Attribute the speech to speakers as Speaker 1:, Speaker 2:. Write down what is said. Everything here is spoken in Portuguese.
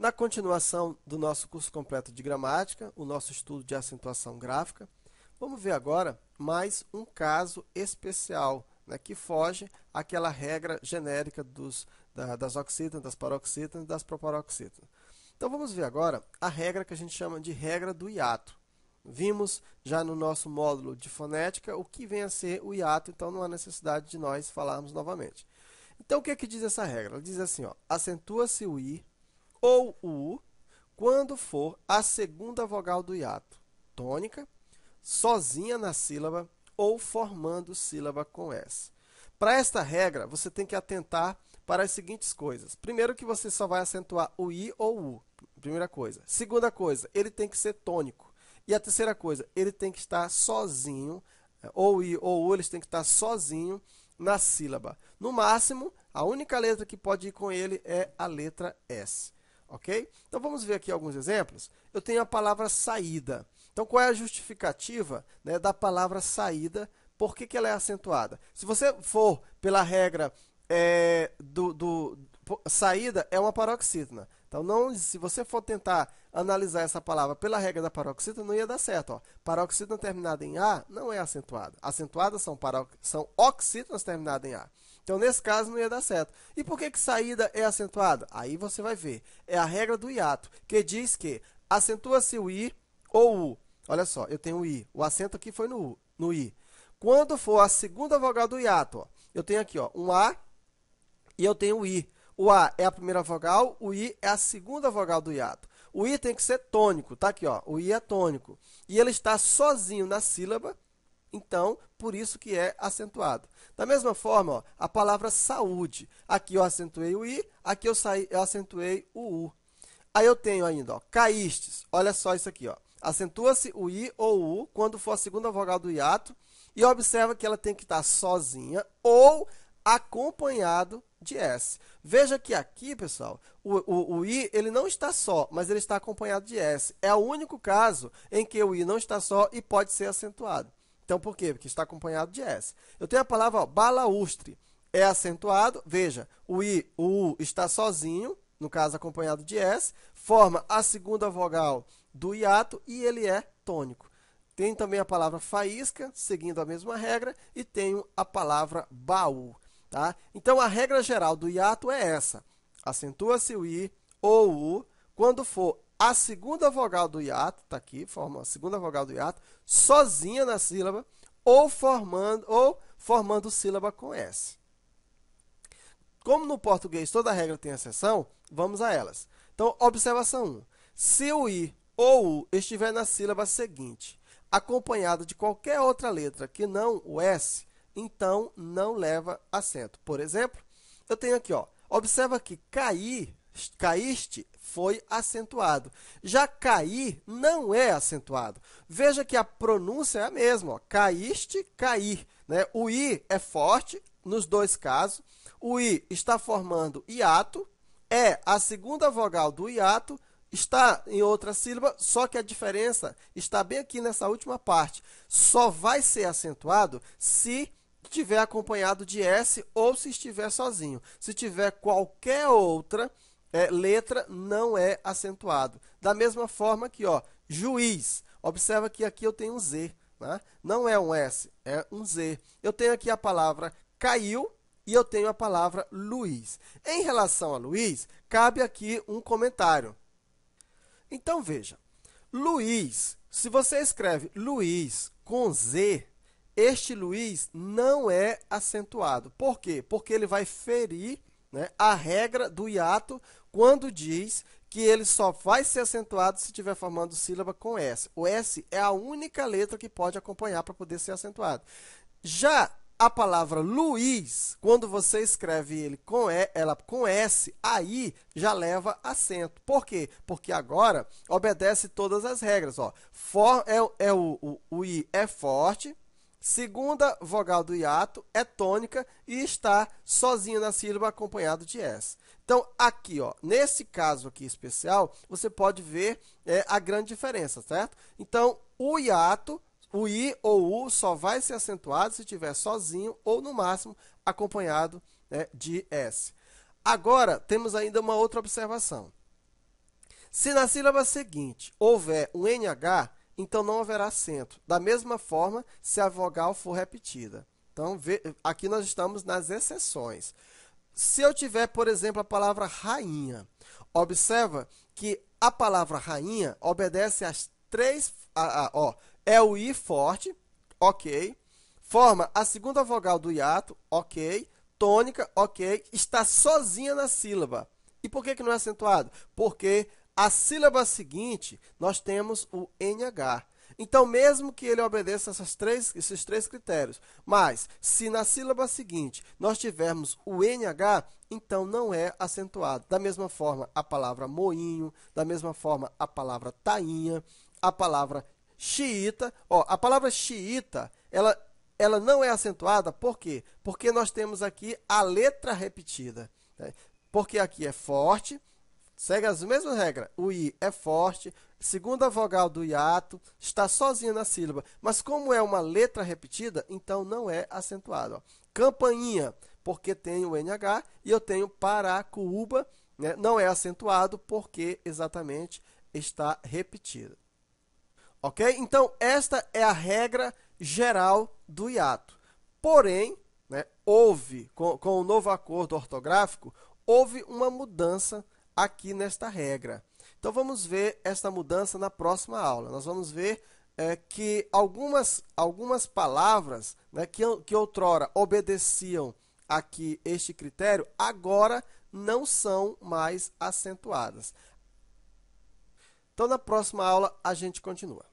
Speaker 1: Na continuação do nosso curso completo de gramática, o nosso estudo de acentuação gráfica, vamos ver agora mais um caso especial né, que foge àquela regra genérica dos, da, das oxítonas, das paroxítonas e das proparoxítonas. Então vamos ver agora a regra que a gente chama de regra do hiato. Vimos já no nosso módulo de fonética o que vem a ser o hiato, então não há necessidade de nós falarmos novamente. Então o que é que diz essa regra? Ela diz assim, acentua-se o i ou u quando for a segunda vogal do hiato, tônica, sozinha na sílaba ou formando sílaba com S. Para esta regra, você tem que atentar para as seguintes coisas. Primeiro que você só vai acentuar o i ou u, primeira coisa. Segunda coisa, ele tem que ser tônico. E a terceira coisa, ele tem que estar sozinho, ou i ou u, eles têm que estar sozinho na sílaba. No máximo, a única letra que pode ir com ele é a letra S ok? Então vamos ver aqui alguns exemplos. Eu tenho a palavra saída. Então qual é a justificativa né, da palavra saída? Por que, que ela é acentuada? Se você for pela regra é, do, do, saída, é uma paroxítona. Então, não, se você for tentar analisar essa palavra pela regra da paroxítona, não ia dar certo. Ó. Paroxítona terminada em A não é acentuada. Acentuadas são, são oxítonas terminadas em A. Então, nesse caso, não ia dar certo. E por que, que saída é acentuada? Aí você vai ver. É a regra do hiato, que diz que acentua-se o I ou o U. Olha só, eu tenho o I. O acento aqui foi no U, no I. Quando for a segunda vogal do hiato, ó, eu tenho aqui ó, um A e eu tenho o I. O A é a primeira vogal, o I é a segunda vogal do hiato. O I tem que ser tônico, tá aqui, ó. O I é tônico. E ele está sozinho na sílaba, então, por isso que é acentuado. Da mesma forma, ó, a palavra saúde. Aqui eu acentuei o I, aqui eu, saí, eu acentuei o U. Aí eu tenho ainda, ó, caístes. Olha só isso aqui, ó. Acentua-se o I ou o U quando for a segunda vogal do hiato. E observa que ela tem que estar sozinha ou acompanhado de S. Veja que aqui, pessoal, o, o, o, I ele não está só, mas ele está acompanhado de S. É o único caso em que o I não está só e pode ser acentuado. Então, por quê? Porque está acompanhado de S. Eu tenho a palavra ó, balaustre. É acentuado, veja, o I, o U está sozinho, no caso acompanhado de S, forma a segunda vogal do hiato e ele é tônico. Tem também a palavra faísca, seguindo a mesma regra, e tenho a palavra baú. Tá? Então, a regra geral do hiato é essa. Acentua-se o i ou u quando for a segunda vogal do hiato, está aqui, forma a segunda vogal do hiato, sozinha na sílaba ou formando, ou formando sílaba com S. Como no português toda regra tem exceção, vamos a elas. Então, observação 1. Se o i ou u estiver na sílaba seguinte, acompanhado de qualquer outra letra que não o S, então não leva acento. Por exemplo, eu tenho aqui, ó, observa que cair, caíste foi acentuado. Já cair não é acentuado. Veja que a pronúncia é a mesma, ó, caíste, cair. Né? O i é forte nos dois casos. O i está formando hiato, é a segunda vogal do hiato, está em outra sílaba, só que a diferença está bem aqui nessa última parte. Só vai ser acentuado se estiver acompanhado de S ou se estiver sozinho. Se tiver qualquer outra é, letra, não é acentuado. Da mesma forma que, ó, juiz. Observa que aqui eu tenho um Z. Né? Não é um S, é um Z. Eu tenho aqui a palavra caiu e eu tenho a palavra Luiz. Em relação a Luiz, cabe aqui um comentário. Então veja, Luiz, se você escreve Luiz com Z, este Luiz não é acentuado. Por quê? Porque ele vai ferir né, a regra do hiato quando diz que ele só vai ser acentuado se estiver formando sílaba com S. O S é a única letra que pode acompanhar para poder ser acentuado. Já a palavra Luiz, quando você escreve ele com e, ela com S, aí já leva acento. Por quê? Porque agora obedece todas as regras. Ó. For, é, é o, o, o I é forte, Segunda vogal do hiato é tônica e está sozinha na sílaba acompanhado de S. Então, aqui, ó, nesse caso aqui especial, você pode ver é, a grande diferença, certo? Então, o hiato, o I ou U só vai ser acentuado se estiver sozinho ou, no máximo, acompanhado né, de S. Agora, temos ainda uma outra observação. Se na sílaba seguinte houver um NH, então não haverá acento. Da mesma forma, se a vogal for repetida. Então, aqui nós estamos nas exceções. Se eu tiver, por exemplo, a palavra rainha, observa que a palavra rainha obedece às três. A, a, ó, é o I forte, ok. Forma a segunda vogal do hiato, ok. Tônica, ok. Está sozinha na sílaba. E por que, que não é acentuado? Porque a sílaba seguinte, nós temos o NH. Então, mesmo que ele obedeça três, esses três critérios, mas se na sílaba seguinte nós tivermos o NH, então não é acentuado. Da mesma forma, a palavra moinho, da mesma forma, a palavra tainha, a palavra xiita. Ó, a palavra xiita, ela, ela não é acentuada, por quê? Porque nós temos aqui a letra repetida. Né? Porque aqui é forte, Segue as mesmas regras. O I é forte, segunda vogal do hiato está sozinha na sílaba. Mas como é uma letra repetida, então não é acentuado. Ó. Campainha, porque tem o NH e eu tenho Paracuba, né? não é acentuado porque exatamente está repetido. Ok? Então, esta é a regra geral do hiato. Porém, né, houve, com, com o novo acordo ortográfico, houve uma mudança aqui nesta regra. Então vamos ver esta mudança na próxima aula. Nós vamos ver é, que algumas, algumas palavras né, que, que outrora obedeciam aqui este critério, agora não são mais acentuadas. Então na próxima aula a gente continua.